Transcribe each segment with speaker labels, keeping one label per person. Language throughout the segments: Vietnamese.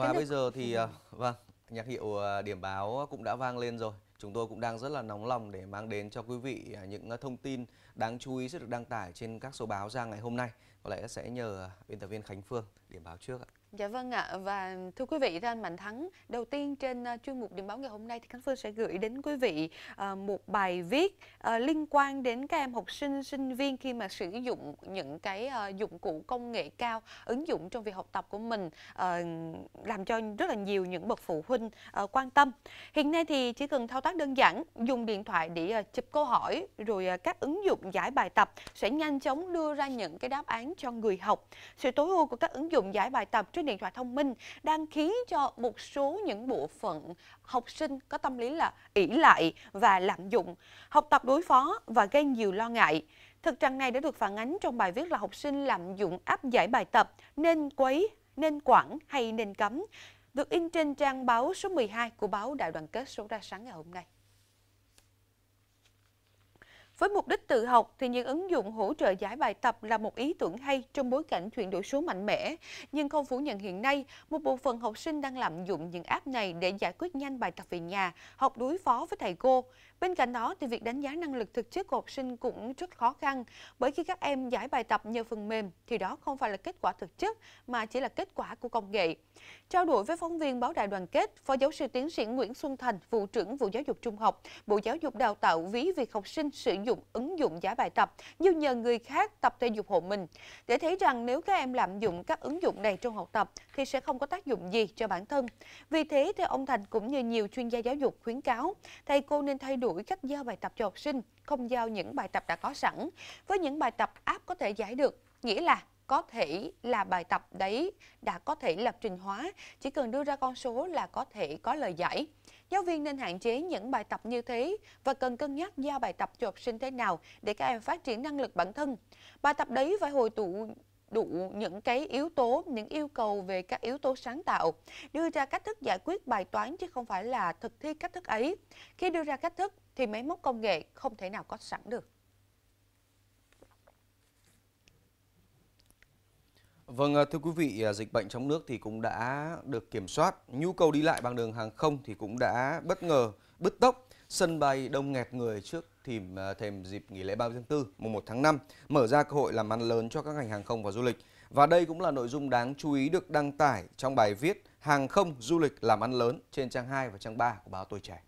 Speaker 1: và bây giờ thì à,
Speaker 2: vâng nhạc hiệu à, điểm báo cũng đã vang lên rồi chúng tôi cũng đang rất là nóng lòng để mang đến cho quý vị à, những thông tin đáng chú ý sẽ được đăng tải trên các số báo ra ngày hôm nay có lẽ sẽ nhờ biên tập viên Khánh Phương điểm báo trước ạ
Speaker 1: Dạ vâng ạ và thưa quý vị thưa anh Mạnh Thắng đầu tiên trên ờ, chuyên mục điểm báo ngày hôm nay thì Khánh Phương sẽ gửi đến quý vị ờ, một bài viết ờ, liên quan đến các em học sinh sinh viên khi mà sử dụng những cái dụng cụ công nghệ cao ứng dụng trong việc học tập của mình làm cho rất là nhiều những bậc phụ huynh quan tâm hiện nay thì chỉ cần thao tác đơn giản dùng điện thoại để chụp câu hỏi rồi các ứng dụng giải bài tập sẽ nhanh chóng đưa ra những cái đáp án cho người học sự tối ưu của các ứng dụng giải bài tập trước cái điện thoại thông minh đang khiến cho một số những bộ phận học sinh có tâm lý là ỷ lại và lạm dụng, học tập đối phó và gây nhiều lo ngại. Thực trạng này đã được phản ánh trong bài viết là học sinh lạm dụng áp giải bài tập nên quấy, nên quản hay nên cấm, được in trên trang báo số 12 của báo Đại đoàn kết số ra sáng ngày hôm nay. Với mục đích tự học thì những ứng dụng hỗ trợ giải bài tập là một ý tưởng hay trong bối cảnh chuyển đổi số mạnh mẽ. Nhưng không phủ nhận hiện nay, một bộ phận học sinh đang lạm dụng những app này để giải quyết nhanh bài tập về nhà, học đối phó với thầy cô. Bên cạnh đó, thì việc đánh giá năng lực thực chất của học sinh cũng rất khó khăn, bởi khi các em giải bài tập nhờ phần mềm thì đó không phải là kết quả thực chất mà chỉ là kết quả của công nghệ. Trao đổi với phóng viên báo Đại đoàn kết, Phó giáo sư tiến sĩ Nguyễn Xuân Thành, vụ trưởng vụ giáo dục trung học, Bộ Giáo dục Đào tạo ví việc học sinh sử dụng ứng dụng giải bài tập như nhờ người khác tập thể dục hộ mình, để thấy rằng nếu các em lạm dụng các ứng dụng này trong học tập thì sẽ không có tác dụng gì cho bản thân. Vì thế, theo ông Thành cũng như nhiều chuyên gia giáo dục khuyến cáo, thầy cô nên thay đổi đổi cách giao bài tập cho học sinh, không giao những bài tập đã có sẵn. Với những bài tập app có thể giải được, nghĩa là có thể là bài tập đấy đã có thể lập trình hóa, chỉ cần đưa ra con số là có thể có lời giải. Giáo viên nên hạn chế những bài tập như thế và cần cân nhắc giao bài tập cho học sinh thế nào để các em phát triển năng lực bản thân. Bài tập đấy phải hồi tụ đủ những cái yếu tố, những yêu cầu về các yếu tố sáng tạo, đưa ra cách thức giải quyết bài toán chứ không phải là thực thi cách thức ấy. Khi đưa ra cách thức thì máy móc công nghệ không thể nào có sẵn được.
Speaker 2: Vâng, thưa quý vị, à, dịch bệnh trong nước thì cũng đã được kiểm soát. Nhu cầu đi lại bằng đường hàng không thì cũng đã bất ngờ, bứt tốc sân bay đông nghẹt người trước thềm à, thềm dịp nghỉ lễ 30 tháng 4, mùng 1 tháng 5 mở ra cơ hội làm ăn lớn cho các ngành hàng không và du lịch. Và đây cũng là nội dung đáng chú ý được đăng tải trong bài viết Hàng không du lịch làm ăn lớn trên trang 2 và trang 3 của báo Tuổi Trẻ.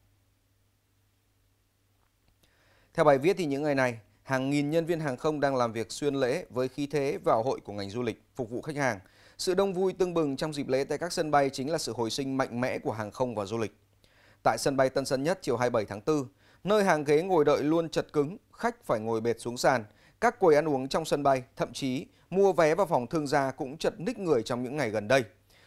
Speaker 2: Theo bài viết thì những ngày này, hàng nghìn nhân viên hàng không đang làm việc xuyên lễ với khí thế vào hội của ngành du lịch phục vụ khách hàng. Sự đông vui tương bừng trong dịp lễ tại các sân bay chính là sự hồi sinh mạnh mẽ của hàng không và du lịch tại sân bay Tân Sơn Nhất chiều 27 tháng 4, nơi hàng ghế ngồi đợi luôn chật cứng, khách phải ngồi bệt xuống sàn. Các quầy ăn uống trong sân bay, thậm chí mua vé vào phòng thương gia cũng chật ních người trong những ngày gần đây.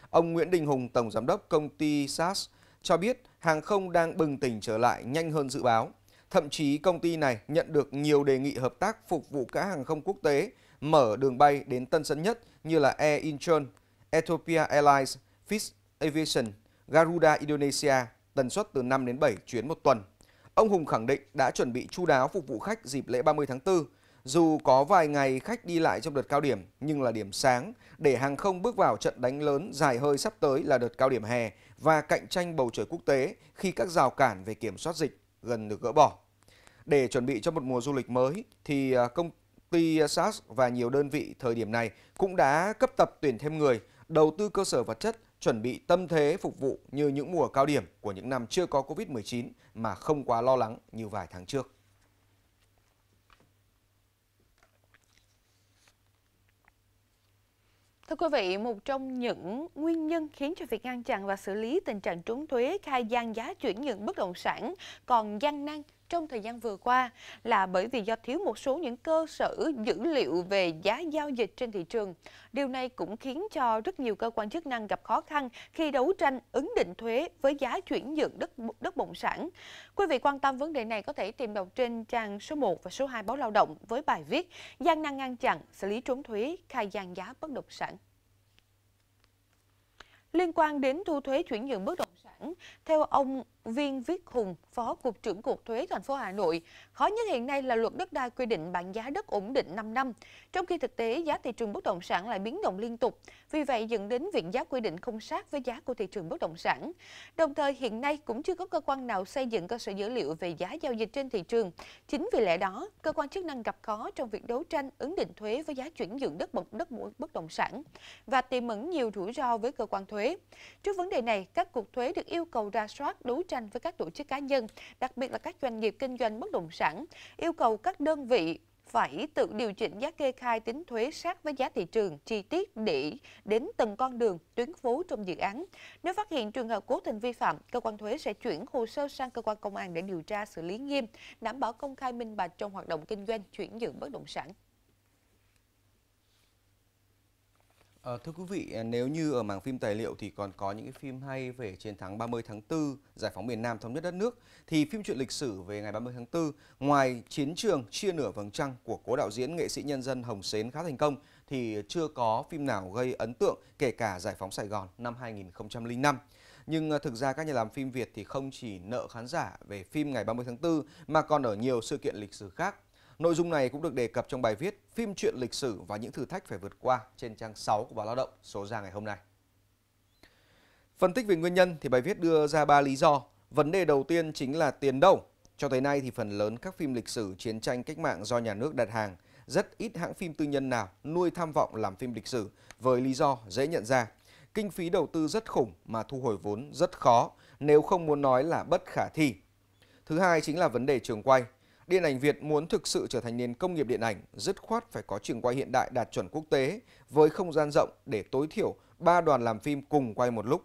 Speaker 2: Ông Nguyễn Đình Hùng, Tổng Giám đốc công ty SAS, cho biết hàng không đang bừng tỉnh trở lại nhanh hơn dự báo. Thậm chí công ty này nhận được nhiều đề nghị hợp tác phục vụ các hàng không quốc tế mở đường bay đến Tân Sơn Nhất như là Air Incheon, Ethiopia Airlines, Fish Aviation, Garuda Indonesia, tần suất từ 5 đến 7 chuyến một tuần. Ông Hùng khẳng định đã chuẩn bị chu đáo phục vụ khách dịp lễ 30 tháng 4. Dù có vài ngày khách đi lại trong đợt cao điểm nhưng là điểm sáng để hàng không bước vào trận đánh lớn dài hơi sắp tới là đợt cao điểm hè và cạnh tranh bầu trời quốc tế khi các rào cản về kiểm soát dịch gần được gỡ bỏ. Để chuẩn bị cho một mùa du lịch mới thì à, công ty SAS và nhiều đơn vị thời điểm này cũng đã cấp tập tuyển thêm người, đầu tư cơ sở vật chất chuẩn bị tâm thế phục vụ như những mùa cao điểm của những năm chưa có Covid-19 mà không quá lo lắng như vài tháng trước.
Speaker 1: Thưa quý vị, một trong những nguyên nhân khiến cho việc ngăn chặn và xử lý tình trạng trốn thuế khai gian giá chuyển nhượng bất động sản còn gian nan trong thời gian vừa qua là bởi vì do thiếu một số những cơ sở dữ liệu về giá giao dịch trên thị trường. Điều này cũng khiến cho rất nhiều cơ quan chức năng gặp khó khăn khi đấu tranh ứng định thuế với giá chuyển nhượng đất đất bụng sản. Quý vị quan tâm vấn đề này có thể tìm đọc trên trang số 1 và số 2 báo lao động với bài viết Gian năng ngăn chặn, xử lý trốn thuế, khai gian giá bất động sản. Liên quan đến thu thuế chuyển nhượng bất động sản, theo ông Viên Viết Hùng, Phó Cục trưởng Cục Thuế thành phố Hà Nội. Khó nhất hiện nay là luật đất đai quy định bảng giá đất ổn định 5 năm, trong khi thực tế giá thị trường bất động sản lại biến động liên tục. Vì vậy dẫn đến việc giá quy định không sát với giá của thị trường bất động sản. Đồng thời hiện nay cũng chưa có cơ quan nào xây dựng cơ sở dữ liệu về giá giao dịch trên thị trường. Chính vì lẽ đó, cơ quan chức năng gặp khó trong việc đấu tranh ứng định thuế với giá chuyển nhượng đất bậc đất bất động sản và tiềm ẩn nhiều rủi ro với cơ quan thuế. Trước vấn đề này, các cục thuế được yêu cầu ra soát đấu tranh tranh với các tổ chức cá nhân, đặc biệt là các doanh nghiệp kinh doanh bất động sản, yêu cầu các đơn vị phải tự điều chỉnh giá kê khai tính thuế sát với giá thị trường chi tiết để đến từng con đường, tuyến phố trong dự án. Nếu phát hiện trường hợp cố tình vi phạm, cơ quan thuế sẽ chuyển hồ sơ sang cơ quan công an để điều tra xử lý nghiêm, đảm bảo công khai minh bạch trong hoạt động kinh doanh chuyển nhượng bất động sản.
Speaker 2: À, thưa quý vị, à, nếu như ở mảng phim tài liệu thì còn có những cái phim hay về chiến thắng 30 tháng 4, giải phóng miền Nam thống nhất đất nước, thì phim truyện lịch sử về ngày 30 tháng 4, ngoài chiến trường chia nửa vầng trăng của cố đạo diễn nghệ sĩ nhân dân Hồng Sến khá thành công, thì chưa có phim nào gây ấn tượng kể cả giải phóng Sài Gòn năm 2005. Nhưng à, thực ra các nhà làm phim Việt thì không chỉ nợ khán giả về phim ngày 30 tháng 4 mà còn ở nhiều sự kiện lịch sử khác Nội dung này cũng được đề cập trong bài viết Phim truyện lịch sử và những thử thách phải vượt qua trên trang 6 của báo Lao động số ra ngày hôm nay. Phân tích về nguyên nhân thì bài viết đưa ra 3 lý do. Vấn đề đầu tiên chính là tiền đâu. Cho tới nay thì phần lớn các phim lịch sử chiến tranh cách mạng do nhà nước đặt hàng, rất ít hãng phim tư nhân nào nuôi tham vọng làm phim lịch sử với lý do dễ nhận ra. Kinh phí đầu tư rất khủng mà thu hồi vốn rất khó, nếu không muốn nói là bất khả thi. Thứ hai chính là vấn đề trường quay. Điện ảnh Việt muốn thực sự trở thành nền công nghiệp điện ảnh, dứt khoát phải có trường quay hiện đại đạt chuẩn quốc tế với không gian rộng để tối thiểu 3 đoàn làm phim cùng quay một lúc.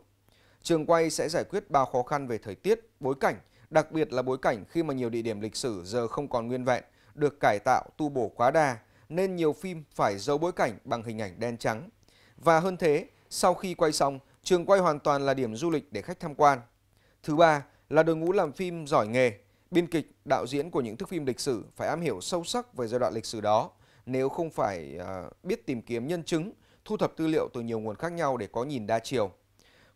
Speaker 2: Trường quay sẽ giải quyết bao khó khăn về thời tiết, bối cảnh, đặc biệt là bối cảnh khi mà nhiều địa điểm lịch sử giờ không còn nguyên vẹn, được cải tạo tu bổ quá đa, nên nhiều phim phải giấu bối cảnh bằng hình ảnh đen trắng. Và hơn thế, sau khi quay xong, trường quay hoàn toàn là điểm du lịch để khách tham quan. Thứ ba là đội ngũ làm phim giỏi nghề, Biên kịch, đạo diễn của những thước phim lịch sử phải am hiểu sâu sắc về giai đoạn lịch sử đó, nếu không phải à, biết tìm kiếm nhân chứng, thu thập tư liệu từ nhiều nguồn khác nhau để có nhìn đa chiều.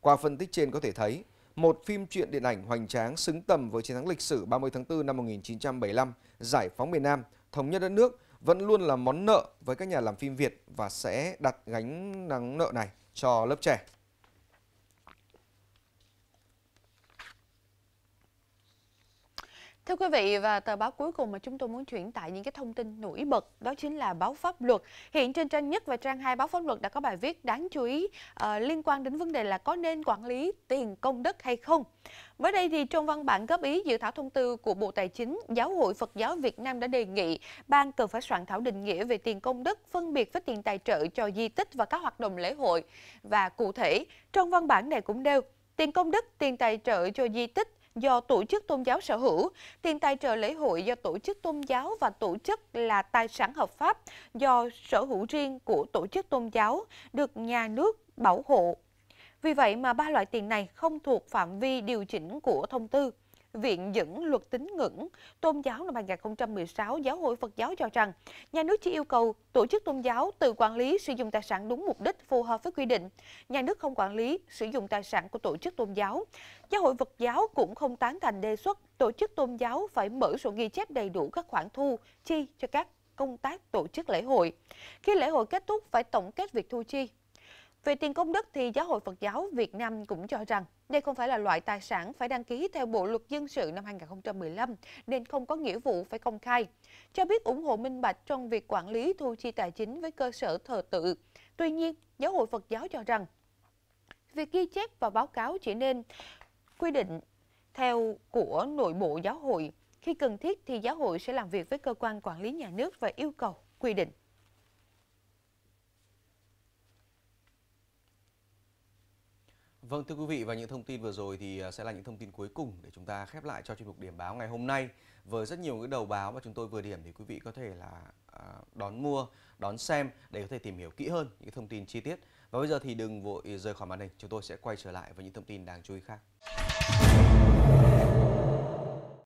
Speaker 2: Qua phân tích trên có thể thấy, một phim truyện điện ảnh hoành tráng xứng tầm với chiến thắng lịch sử 30 tháng 4 năm 1975, giải phóng miền Nam, thống nhất đất nước vẫn luôn là món nợ với các nhà làm phim Việt và sẽ đặt gánh nặng nợ này cho lớp trẻ.
Speaker 1: Thưa quý vị và tờ báo cuối cùng mà chúng tôi muốn chuyển tải những cái thông tin nổi bật đó chính là báo pháp luật. Hiện trên trang nhất và trang 2 báo pháp luật đã có bài viết đáng chú ý uh, liên quan đến vấn đề là có nên quản lý tiền công đức hay không. Mới đây thì trong văn bản góp ý dự thảo thông tư của Bộ Tài chính, Giáo hội Phật giáo Việt Nam đã đề nghị ban cần phải soạn thảo định nghĩa về tiền công đức phân biệt với tiền tài trợ cho di tích và các hoạt động lễ hội. Và cụ thể, trong văn bản này cũng nêu tiền công đức, tiền tài trợ cho di tích do tổ chức tôn giáo sở hữu, tiền tài trợ lễ hội do tổ chức tôn giáo và tổ chức là tài sản hợp pháp do sở hữu riêng của tổ chức tôn giáo được nhà nước bảo hộ. Vì vậy mà ba loại tiền này không thuộc phạm vi điều chỉnh của thông tư Viện dẫn luật tín ngưỡng tôn giáo năm 2016, Giáo hội Phật giáo cho rằng nhà nước chỉ yêu cầu tổ chức tôn giáo tự quản lý sử dụng tài sản đúng mục đích phù hợp với quy định. Nhà nước không quản lý sử dụng tài sản của tổ chức tôn giáo. Giáo hội Phật giáo cũng không tán thành đề xuất tổ chức tôn giáo phải mở sổ ghi chép đầy đủ các khoản thu chi cho các công tác tổ chức lễ hội. Khi lễ hội kết thúc phải tổng kết việc thu chi về tiền công đức thì Giáo hội Phật giáo Việt Nam cũng cho rằng đây không phải là loại tài sản phải đăng ký theo Bộ Luật Dân sự năm 2015 nên không có nghĩa vụ phải công khai. Cho biết ủng hộ minh bạch trong việc quản lý thu chi tài chính với cơ sở thờ tự. Tuy nhiên, Giáo hội Phật giáo cho rằng việc ghi chép và báo cáo chỉ nên quy định theo của nội bộ giáo hội. Khi cần thiết thì giáo hội sẽ làm việc với cơ quan quản lý nhà nước và yêu cầu quy định.
Speaker 2: Vâng thưa quý vị và những thông tin vừa rồi thì à, sẽ là những thông tin cuối cùng để chúng ta khép lại cho chuyên mục điểm báo ngày hôm nay với rất nhiều cái đầu báo mà chúng tôi vừa điểm thì quý vị có thể là à, đón mua, đón xem để có thể tìm hiểu kỹ hơn những thông tin chi tiết. Và bây giờ thì đừng vội rời khỏi màn hình, chúng tôi sẽ quay trở lại với những thông tin đáng chú ý khác.